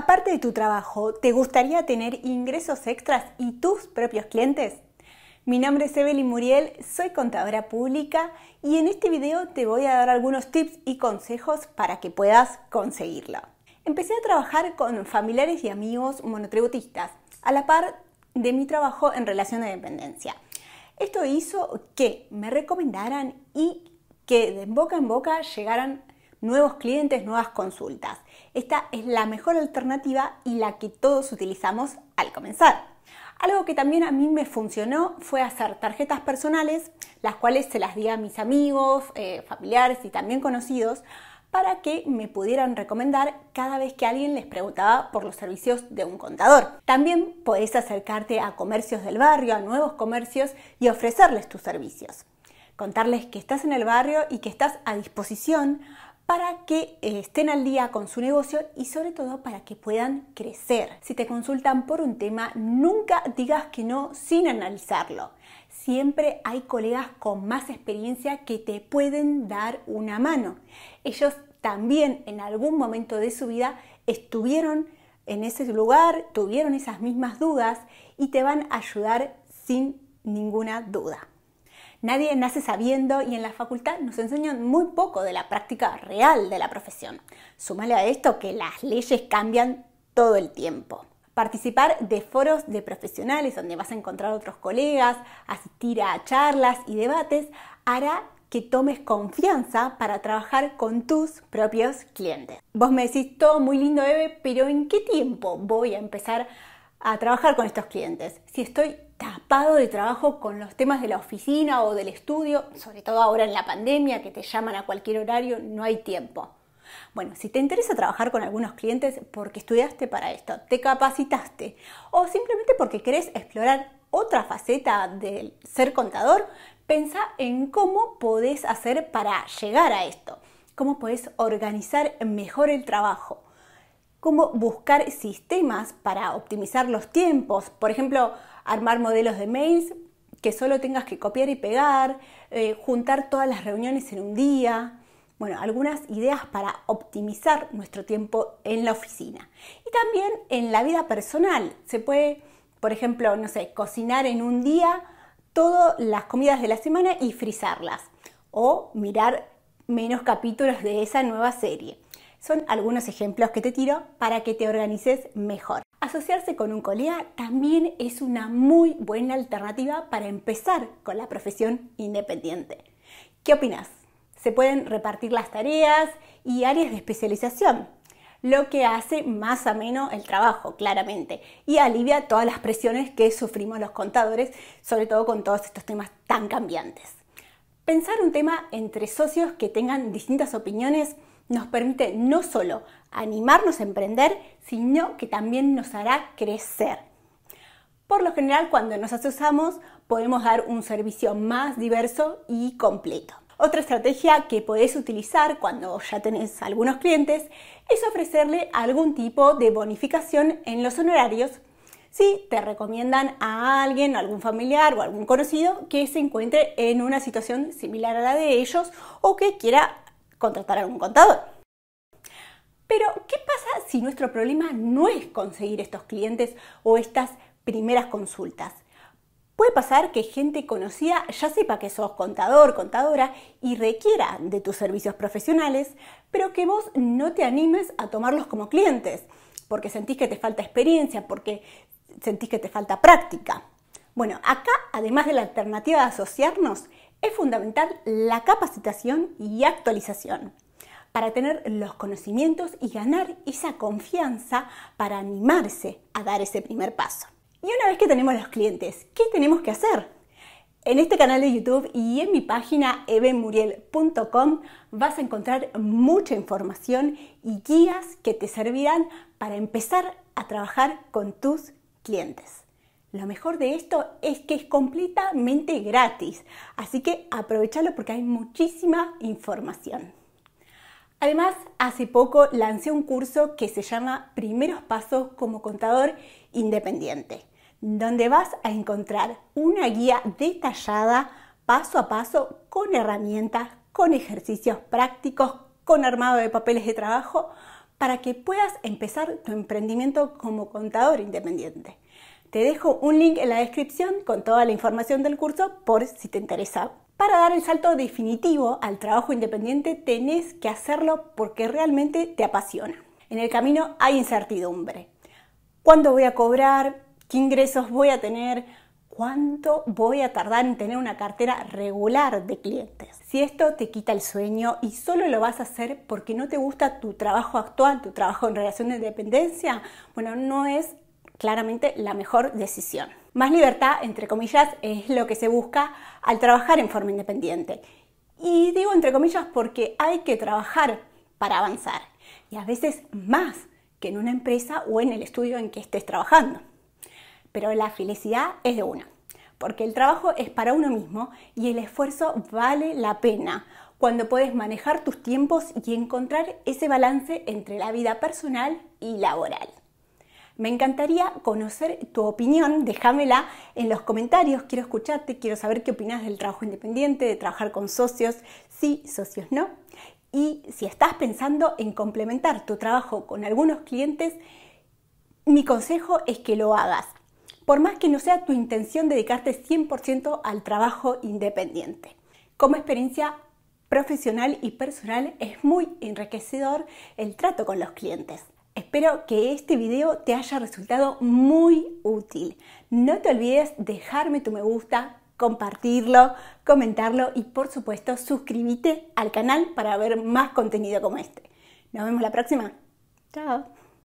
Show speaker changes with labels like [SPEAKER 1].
[SPEAKER 1] Aparte de tu trabajo, ¿te gustaría tener ingresos extras y tus propios clientes? Mi nombre es Evelyn Muriel, soy contadora pública y en este video te voy a dar algunos tips y consejos para que puedas conseguirlo. Empecé a trabajar con familiares y amigos monotributistas, a la par de mi trabajo en relación de dependencia. Esto hizo que me recomendaran y que de boca en boca llegaran nuevos clientes, nuevas consultas. Esta es la mejor alternativa y la que todos utilizamos al comenzar. Algo que también a mí me funcionó fue hacer tarjetas personales, las cuales se las di a mis amigos, eh, familiares y también conocidos, para que me pudieran recomendar cada vez que alguien les preguntaba por los servicios de un contador. También podés acercarte a comercios del barrio, a nuevos comercios y ofrecerles tus servicios. Contarles que estás en el barrio y que estás a disposición para que eh, estén al día con su negocio y sobre todo para que puedan crecer. Si te consultan por un tema, nunca digas que no sin analizarlo. Siempre hay colegas con más experiencia que te pueden dar una mano. Ellos también en algún momento de su vida estuvieron en ese lugar, tuvieron esas mismas dudas y te van a ayudar sin ninguna duda. Nadie nace sabiendo y en la facultad nos enseñan muy poco de la práctica real de la profesión. Súmale a esto que las leyes cambian todo el tiempo participar de foros de profesionales donde vas a encontrar otros colegas, asistir a charlas y debates, hará que tomes confianza para trabajar con tus propios clientes. Vos me decís, todo muy lindo, Eve, pero ¿en qué tiempo voy a empezar a trabajar con estos clientes? Si estoy tapado de trabajo con los temas de la oficina o del estudio, sobre todo ahora en la pandemia que te llaman a cualquier horario, no hay tiempo. Bueno, si te interesa trabajar con algunos clientes porque estudiaste para esto, te capacitaste o simplemente porque querés explorar otra faceta del ser contador, pensá en cómo podés hacer para llegar a esto, cómo podés organizar mejor el trabajo, cómo buscar sistemas para optimizar los tiempos. Por ejemplo, armar modelos de mails que solo tengas que copiar y pegar, eh, juntar todas las reuniones en un día. Bueno, algunas ideas para optimizar nuestro tiempo en la oficina. Y también en la vida personal. Se puede, por ejemplo, no sé, cocinar en un día todas las comidas de la semana y frizarlas. O mirar menos capítulos de esa nueva serie. Son algunos ejemplos que te tiro para que te organices mejor. Asociarse con un colega también es una muy buena alternativa para empezar con la profesión independiente. ¿Qué opinas? Se pueden repartir las tareas y áreas de especialización, lo que hace más ameno el trabajo, claramente, y alivia todas las presiones que sufrimos los contadores, sobre todo con todos estos temas tan cambiantes. Pensar un tema entre socios que tengan distintas opiniones nos permite no solo animarnos a emprender, sino que también nos hará crecer. Por lo general, cuando nos asociamos, podemos dar un servicio más diverso y completo. Otra estrategia que podés utilizar cuando ya tenés algunos clientes es ofrecerle algún tipo de bonificación en los honorarios si te recomiendan a alguien, algún familiar o algún conocido que se encuentre en una situación similar a la de ellos o que quiera contratar a algún contador. Pero, ¿qué pasa si nuestro problema no es conseguir estos clientes o estas primeras consultas? Puede pasar que gente conocida ya sepa que sos contador, contadora y requiera de tus servicios profesionales, pero que vos no te animes a tomarlos como clientes, porque sentís que te falta experiencia, porque sentís que te falta práctica. Bueno, acá, además de la alternativa de asociarnos, es fundamental la capacitación y actualización para tener los conocimientos y ganar esa confianza para animarse a dar ese primer paso. Y una vez que tenemos los clientes, ¿qué tenemos que hacer? En este canal de YouTube y en mi página evemuriel.com vas a encontrar mucha información y guías que te servirán para empezar a trabajar con tus clientes. Lo mejor de esto es que es completamente gratis, así que aprovechalo porque hay muchísima información. Además, hace poco lancé un curso que se llama Primeros Pasos como Contador Independiente, donde vas a encontrar una guía detallada paso a paso con herramientas, con ejercicios prácticos, con armado de papeles de trabajo para que puedas empezar tu emprendimiento como contador independiente. Te dejo un link en la descripción con toda la información del curso por si te interesa. Para dar el salto definitivo al trabajo independiente tenés que hacerlo porque realmente te apasiona. En el camino hay incertidumbre. ¿Cuándo voy a cobrar? ¿Qué ingresos voy a tener? ¿Cuánto voy a tardar en tener una cartera regular de clientes? Si esto te quita el sueño y solo lo vas a hacer porque no te gusta tu trabajo actual, tu trabajo en relación de dependencia, bueno, no es claramente la mejor decisión. Más libertad, entre comillas, es lo que se busca al trabajar en forma independiente. Y digo entre comillas porque hay que trabajar para avanzar y a veces más que en una empresa o en el estudio en que estés trabajando pero la felicidad es de uno, porque el trabajo es para uno mismo y el esfuerzo vale la pena cuando puedes manejar tus tiempos y encontrar ese balance entre la vida personal y laboral. Me encantaría conocer tu opinión, déjamela en los comentarios, quiero escucharte, quiero saber qué opinas del trabajo independiente, de trabajar con socios, sí, socios no. Y si estás pensando en complementar tu trabajo con algunos clientes, mi consejo es que lo hagas por más que no sea tu intención dedicarte 100% al trabajo independiente. Como experiencia profesional y personal es muy enriquecedor el trato con los clientes. Espero que este video te haya resultado muy útil. No te olvides dejarme tu me gusta, compartirlo, comentarlo y por supuesto suscríbete al canal para ver más contenido como este. Nos vemos la próxima. Chao.